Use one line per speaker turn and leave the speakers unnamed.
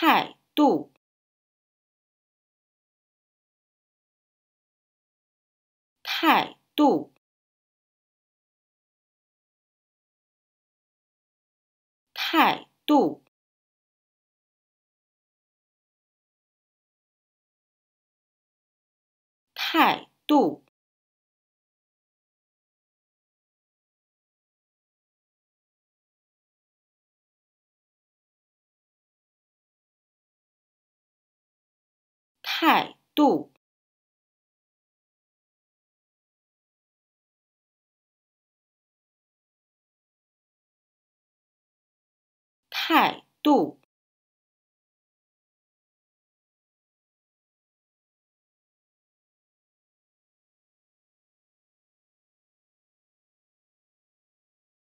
态度，态度，态度，态度。态度，态度。